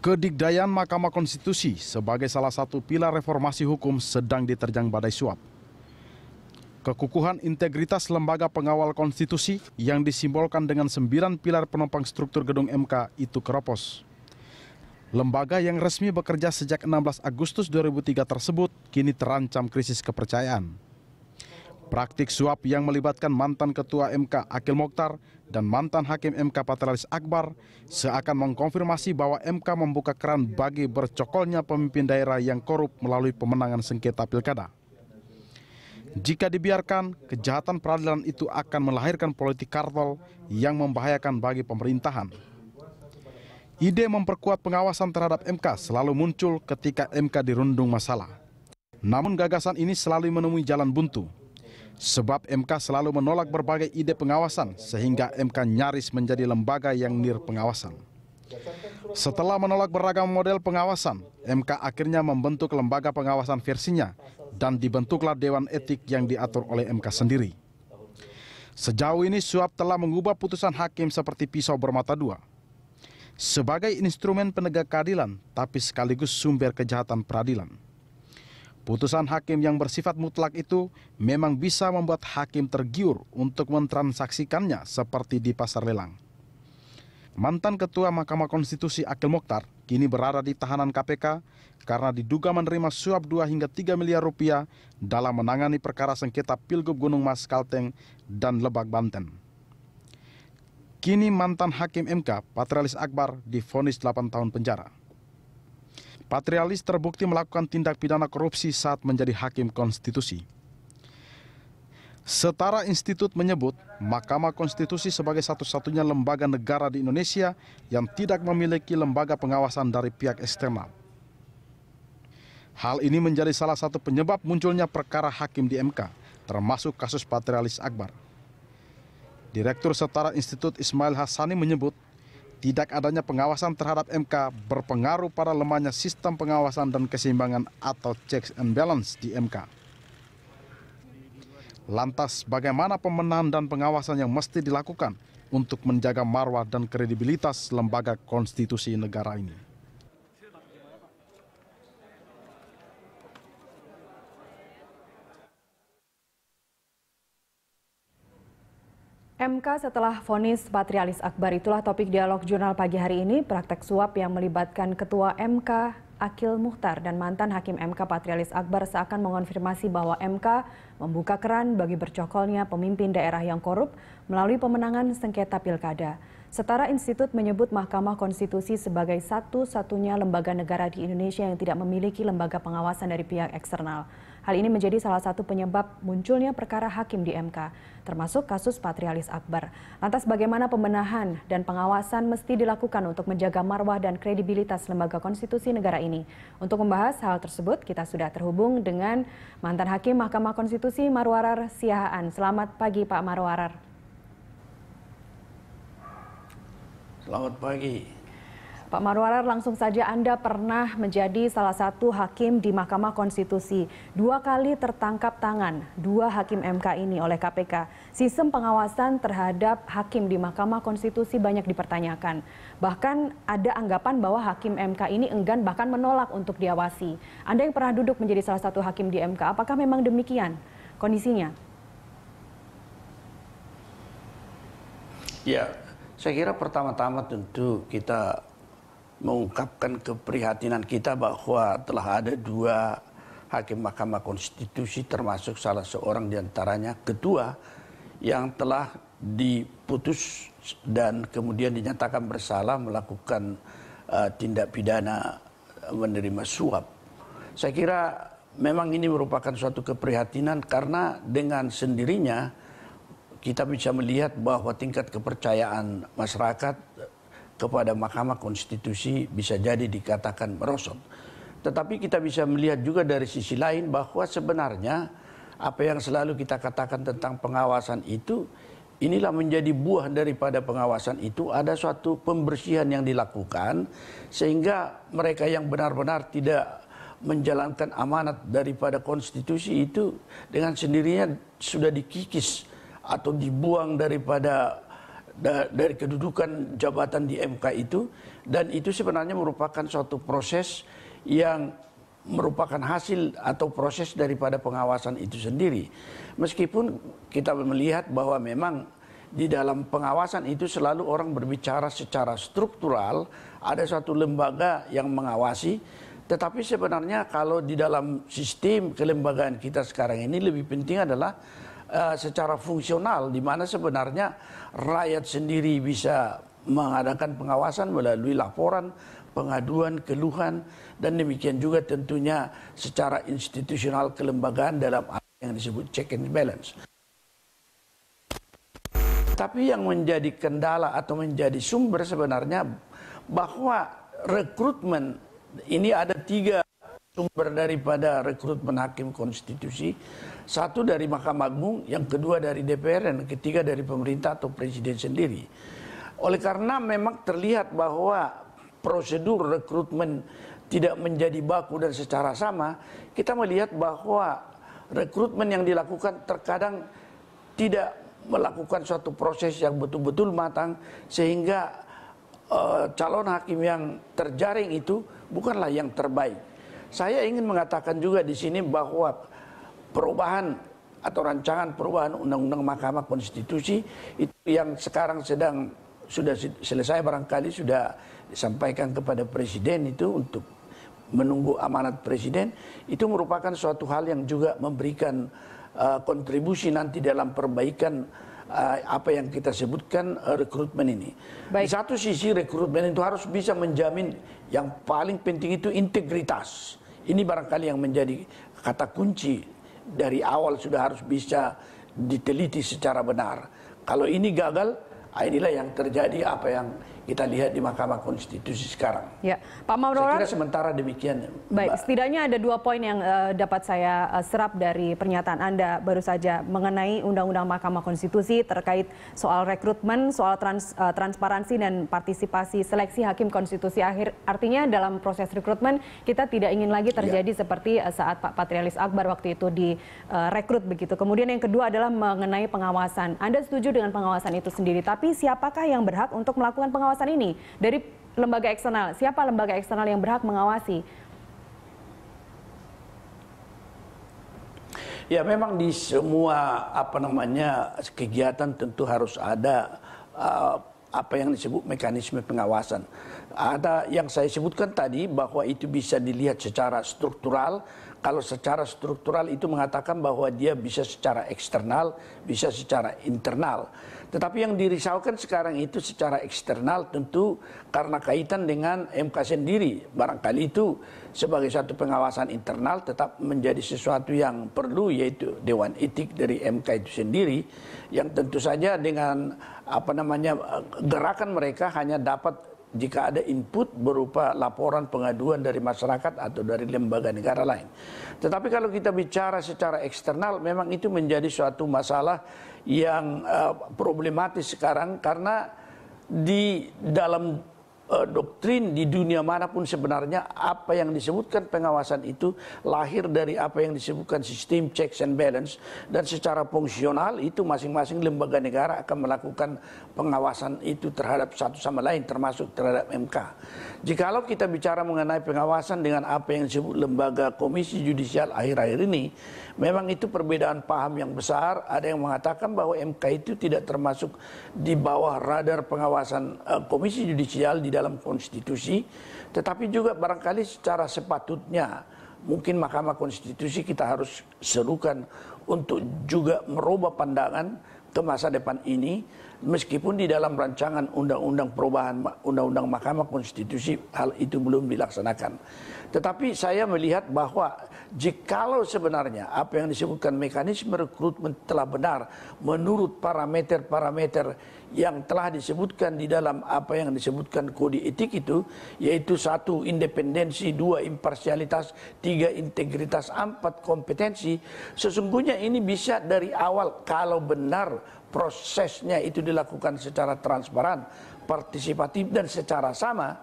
Kedikdayaan Mahkamah Konstitusi sebagai salah satu pilar reformasi hukum sedang diterjang badai suap. Kekukuhan integritas lembaga pengawal konstitusi yang disimbolkan dengan sembilan pilar penopang struktur gedung MK itu keropos. Lembaga yang resmi bekerja sejak 16 Agustus 2003 tersebut kini terancam krisis kepercayaan. Praktik suap yang melibatkan mantan Ketua MK Akil Mokhtar dan mantan Hakim MK Patralis Akbar seakan mengkonfirmasi bahwa MK membuka keran bagi bercokolnya pemimpin daerah yang korup melalui pemenangan sengketa pilkada. Jika dibiarkan, kejahatan peradilan itu akan melahirkan politik kartel yang membahayakan bagi pemerintahan. Ide memperkuat pengawasan terhadap MK selalu muncul ketika MK dirundung masalah. Namun gagasan ini selalu menemui jalan buntu Sebab MK selalu menolak berbagai ide pengawasan, sehingga MK nyaris menjadi lembaga yang pengawasan. Setelah menolak beragam model pengawasan, MK akhirnya membentuk lembaga pengawasan versinya dan dibentuklah Dewan Etik yang diatur oleh MK sendiri. Sejauh ini suap telah mengubah putusan hakim seperti pisau bermata dua. Sebagai instrumen penegak keadilan, tapi sekaligus sumber kejahatan peradilan. Putusan hakim yang bersifat mutlak itu memang bisa membuat hakim tergiur untuk mentransaksikannya seperti di pasar lelang. Mantan Ketua Mahkamah Konstitusi Akil Mokhtar kini berada di tahanan KPK karena diduga menerima suap 2 hingga 3 miliar rupiah dalam menangani perkara sengketa Pilgub Gunung Mas Kalteng dan Lebak Banten. Kini mantan Hakim MK Patrialis Akbar difonis 8 tahun penjara. Patrialis terbukti melakukan tindak pidana korupsi saat menjadi hakim konstitusi. Setara Institut menyebut Mahkamah Konstitusi sebagai satu-satunya lembaga negara di Indonesia yang tidak memiliki lembaga pengawasan dari pihak eksternal. Hal ini menjadi salah satu penyebab munculnya perkara hakim di MK, termasuk kasus Patrialis Akbar. Direktur Setara Institut Ismail Hasani menyebut tidak adanya pengawasan terhadap MK berpengaruh pada lemahnya sistem pengawasan dan keseimbangan atau checks and balance di MK. Lantas bagaimana pemenahan dan pengawasan yang mesti dilakukan untuk menjaga marwah dan kredibilitas lembaga konstitusi negara ini? MK setelah vonis Patrialis Akbar itulah topik dialog jurnal pagi hari ini praktek suap yang melibatkan ketua MK Akil Muhtar dan mantan hakim MK Patrialis Akbar seakan mengonfirmasi bahwa MK membuka keran bagi bercokolnya pemimpin daerah yang korup melalui pemenangan sengketa pilkada. Setara Institut menyebut Mahkamah Konstitusi sebagai satu-satunya lembaga negara di Indonesia yang tidak memiliki lembaga pengawasan dari pihak eksternal. Hal ini menjadi salah satu penyebab munculnya perkara hakim di MK, termasuk kasus Patrialis Akbar. Lantas bagaimana pembenahan dan pengawasan mesti dilakukan untuk menjaga marwah dan kredibilitas lembaga konstitusi negara ini? Untuk membahas hal tersebut, kita sudah terhubung dengan mantan hakim Mahkamah Konstitusi Marwarar Siahaan. Selamat pagi Pak Marwarar. Selamat pagi. Pak Marwarar, langsung saja Anda pernah menjadi salah satu hakim di Mahkamah Konstitusi. Dua kali tertangkap tangan dua hakim MK ini oleh KPK. Sistem pengawasan terhadap hakim di Mahkamah Konstitusi banyak dipertanyakan. Bahkan ada anggapan bahwa hakim MK ini enggan bahkan menolak untuk diawasi. Anda yang pernah duduk menjadi salah satu hakim di MK, apakah memang demikian kondisinya? Ya, saya kira pertama-tama tentu kita mengungkapkan keprihatinan kita bahwa telah ada dua hakim Mahkamah Konstitusi termasuk salah seorang diantaranya ketua yang telah diputus dan kemudian dinyatakan bersalah melakukan uh, tindak pidana eh, menerima suap. Saya kira memang ini merupakan suatu keprihatinan karena dengan sendirinya kita bisa melihat bahwa tingkat kepercayaan masyarakat kepada Mahkamah Konstitusi bisa jadi dikatakan merosot. Tetapi kita bisa melihat juga dari sisi lain bahwa sebenarnya apa yang selalu kita katakan tentang pengawasan itu inilah menjadi buah daripada pengawasan itu ada suatu pembersihan yang dilakukan sehingga mereka yang benar-benar tidak menjalankan amanat daripada konstitusi itu dengan sendirinya sudah dikikis atau dibuang daripada da, dari kedudukan jabatan di MK itu dan itu sebenarnya merupakan suatu proses yang merupakan hasil atau proses daripada pengawasan itu sendiri. Meskipun kita melihat bahwa memang di dalam pengawasan itu selalu orang berbicara secara struktural, ada suatu lembaga yang mengawasi, tetapi sebenarnya kalau di dalam sistem kelembagaan kita sekarang ini lebih penting adalah Eh, secara fungsional di mana sebenarnya rakyat sendiri bisa mengadakan pengawasan melalui laporan, pengaduan, keluhan dan demikian juga tentunya secara institusional kelembagaan dalam yang disebut check and balance. Tapi yang menjadi kendala atau menjadi sumber sebenarnya bahwa rekrutmen ini ada tiga sumber daripada rekrutmen hakim konstitusi satu dari Mahkamah Agung yang kedua dari DPR dan ketiga dari pemerintah atau presiden sendiri oleh karena memang terlihat bahwa prosedur rekrutmen tidak menjadi baku dan secara sama kita melihat bahwa rekrutmen yang dilakukan terkadang tidak melakukan suatu proses yang betul-betul matang sehingga uh, calon hakim yang terjaring itu bukanlah yang terbaik saya ingin mengatakan juga di sini bahwa perubahan atau rancangan perubahan Undang-Undang Mahkamah Konstitusi itu yang sekarang sedang sudah selesai barangkali sudah disampaikan kepada presiden itu untuk menunggu amanat presiden itu merupakan suatu hal yang juga memberikan uh, kontribusi nanti dalam perbaikan uh, apa yang kita sebutkan uh, rekrutmen ini. Baik. Di satu sisi rekrutmen itu harus bisa menjamin yang paling penting itu integritas ini barangkali yang menjadi kata kunci dari awal sudah harus bisa diteliti secara benar. Kalau ini gagal, ah, inilah yang terjadi apa yang kita lihat di Mahkamah Konstitusi sekarang. Ya, Pak Maulana. Saya kira sementara demikian. Ya. Baik, Mbak. setidaknya ada dua poin yang uh, dapat saya uh, serap dari pernyataan Anda baru saja mengenai Undang-Undang Mahkamah Konstitusi terkait soal rekrutmen, soal trans, uh, transparansi dan partisipasi seleksi hakim konstitusi akhir. Artinya dalam proses rekrutmen kita tidak ingin lagi terjadi ya. seperti uh, saat Pak Patrialis Akbar waktu itu direkrut uh, begitu. Kemudian yang kedua adalah mengenai pengawasan. Anda setuju dengan pengawasan itu sendiri, tapi siapakah yang berhak untuk melakukan pengawasan pengawasan ini dari lembaga eksternal? Siapa lembaga eksternal yang berhak mengawasi? Ya memang di semua apa namanya kegiatan tentu harus ada uh, apa yang disebut mekanisme pengawasan. Ada yang saya sebutkan tadi bahwa itu bisa dilihat secara struktural, kalau secara struktural itu mengatakan bahwa dia bisa secara eksternal, bisa secara internal. Tetapi yang dirisaukan sekarang itu secara eksternal tentu karena kaitan dengan MK sendiri. Barangkali itu sebagai satu pengawasan internal tetap menjadi sesuatu yang perlu yaitu Dewan Etik dari MK itu sendiri yang tentu saja dengan apa namanya gerakan mereka hanya dapat jika ada input berupa laporan pengaduan dari masyarakat atau dari lembaga negara lain. Tetapi kalau kita bicara secara eksternal memang itu menjadi suatu masalah yang uh, problematis sekarang karena di dalam uh, doktrin di dunia manapun sebenarnya apa yang disebutkan pengawasan itu lahir dari apa yang disebutkan sistem checks and balance dan secara fungsional itu masing-masing lembaga negara akan melakukan pengawasan itu terhadap satu sama lain termasuk terhadap MK. Jikalau kita bicara mengenai pengawasan dengan apa yang disebut lembaga komisi judicial akhir-akhir ini, memang itu perbedaan paham yang besar. Ada yang mengatakan bahwa MK itu tidak termasuk di bawah radar pengawasan eh, komisi judicial di dalam dalam konstitusi, tetapi juga barangkali secara sepatutnya mungkin Mahkamah Konstitusi kita harus serukan untuk juga merubah pandangan ke masa depan ini meskipun di dalam rancangan undang-undang perubahan undang-undang Mahkamah Konstitusi hal itu belum dilaksanakan. Tetapi saya melihat bahwa jikalau sebenarnya apa yang disebutkan mekanisme rekrutmen telah benar menurut parameter-parameter yang telah disebutkan di dalam apa yang disebutkan kode etik itu yaitu satu independensi dua imparsialitas tiga integritas empat kompetensi sesungguhnya ini bisa dari awal kalau benar prosesnya itu dilakukan secara transparan partisipatif dan secara sama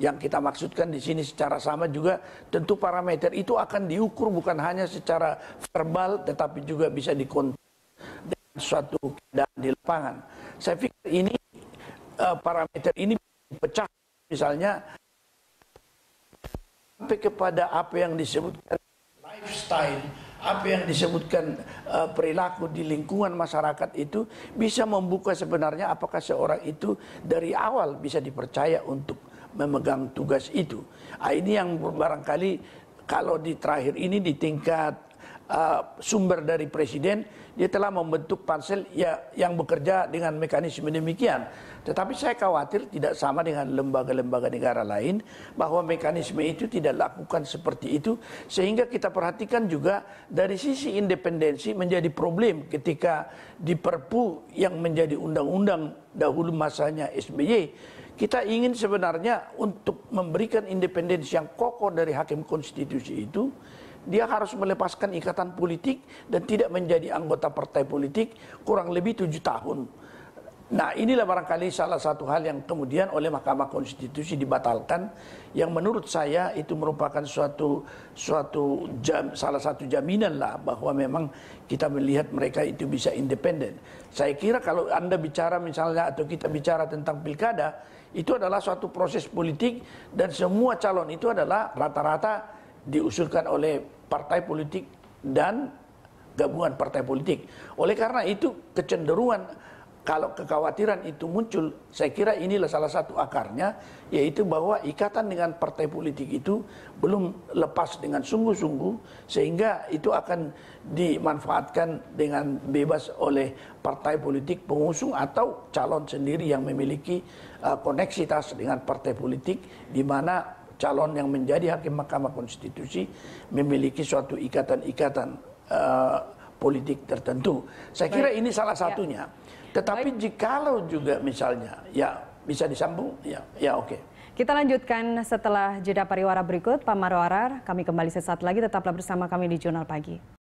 yang kita maksudkan di sini secara sama juga tentu parameter itu akan diukur bukan hanya secara verbal tetapi juga bisa dikontrol dengan suatu keadaan di lapangan. Saya pikir ini eh, parameter ini pecah misalnya sampai kepada apa yang disebutkan lifestyle, apa yang disebutkan uh, perilaku di lingkungan masyarakat itu bisa membuka sebenarnya apakah seorang itu dari awal bisa dipercaya untuk memegang tugas itu. Nah, ini yang barangkali kalau di terakhir ini di tingkat uh, sumber dari presiden dia telah membentuk pansel ya yang bekerja dengan mekanisme demikian. Tetapi saya khawatir tidak sama dengan lembaga-lembaga negara lain bahwa mekanisme itu tidak lakukan seperti itu sehingga kita perhatikan juga dari sisi independensi menjadi problem ketika di Perpu yang menjadi undang-undang dahulu masanya SBY kita ingin sebenarnya untuk memberikan independensi yang kokoh dari hakim konstitusi itu, dia harus melepaskan ikatan politik dan tidak menjadi anggota partai politik kurang lebih tujuh tahun. Nah inilah barangkali salah satu hal yang kemudian oleh Mahkamah Konstitusi dibatalkan yang menurut saya itu merupakan suatu suatu jam, salah satu jaminan lah bahwa memang kita melihat mereka itu bisa independen. Saya kira kalau Anda bicara misalnya atau kita bicara tentang pilkada itu adalah suatu proses politik dan semua calon itu adalah rata-rata diusulkan oleh partai politik dan gabungan partai politik. Oleh karena itu kecenderungan kalau kekhawatiran itu muncul, saya kira inilah salah satu akarnya, yaitu bahwa ikatan dengan partai politik itu belum lepas dengan sungguh-sungguh, sehingga itu akan dimanfaatkan dengan bebas oleh partai politik pengusung atau calon sendiri yang memiliki uh, koneksitas dengan partai politik, di mana calon yang menjadi hakim Mahkamah Konstitusi memiliki suatu ikatan-ikatan uh, politik tertentu. Saya kira ini salah ya. satunya. Ya. Tetapi jikalau juga misalnya, ya bisa disambung, ya, ya oke. Okay. Kita lanjutkan setelah jeda pariwara berikut, Pak Marwara. Kami kembali sesaat lagi, tetaplah bersama kami di Jurnal Pagi.